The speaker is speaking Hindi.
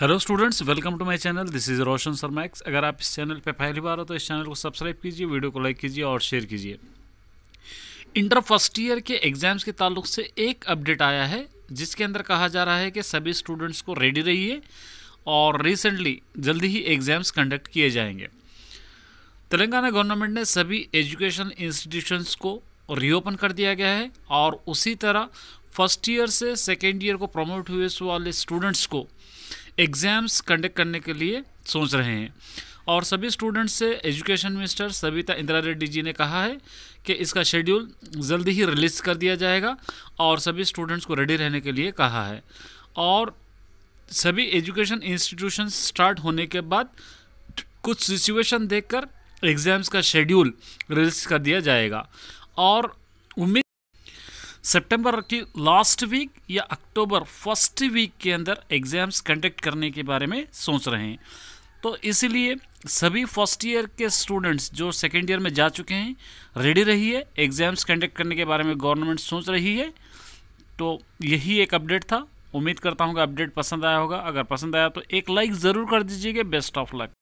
hello students welcome to my channel this is Roshan सरमैक्स अगर आप इस चैनल पर पहली बार हो तो इस चैनल को सब्सक्राइब कीजिए वीडियो को लाइक कीजिए और शेयर कीजिए इंटर फर्स्ट ईयर के एग्ज़ाम्स के ताल्लुक से एक अपडेट आया है जिसके अंदर कहा जा रहा है कि सभी स्टूडेंट्स को रेडी रहिए और रिसेंटली जल्दी ही एग्ज़ाम्स कंडक्ट किए जाएंगे तेलंगाना गवर्नमेंट ने सभी एजुकेशन इंस्टीट्यूशंस को रीओपन कर दिया गया है और उसी तरह फर्स्ट ईयर से सेकेंड ईयर को प्रमोट हुए वाले स्टूडेंट्स को एग्ज़ाम्स कंडक्ट करने के लिए सोच रहे हैं और सभी स्टूडेंट्स से एजुकेशन मिनिस्टर सविता इंदिरा रेड्डी जी ने कहा है कि इसका शेड्यूल जल्दी ही रिलीज़ कर दिया जाएगा और सभी स्टूडेंट्स को रेडी रहने के लिए कहा है और सभी एजुकेशन इंस्टीट्यूशन स्टार्ट होने के बाद कुछ सिचुएशन देखकर एग्ज़ाम्स का शेड्यूल रिलीज कर दिया जाएगा और उम्मीद सितंबर की लास्ट वीक या अक्टूबर फर्स्ट वीक के अंदर एग्ज़ाम्स कंडक्ट करने के बारे में सोच रहे हैं तो इसलिए सभी फर्स्ट ईयर के स्टूडेंट्स जो सेकेंड ईयर में जा चुके हैं रेडी रहिए है, एग्ज़ाम्स कंडक्ट करने के बारे में गवर्नमेंट सोच रही है तो यही एक अपडेट था उम्मीद करता हूँ कि अपडेट पसंद आया होगा अगर पसंद आया तो एक लाइक ज़रूर कर दीजिएगा बेस्ट ऑफ लक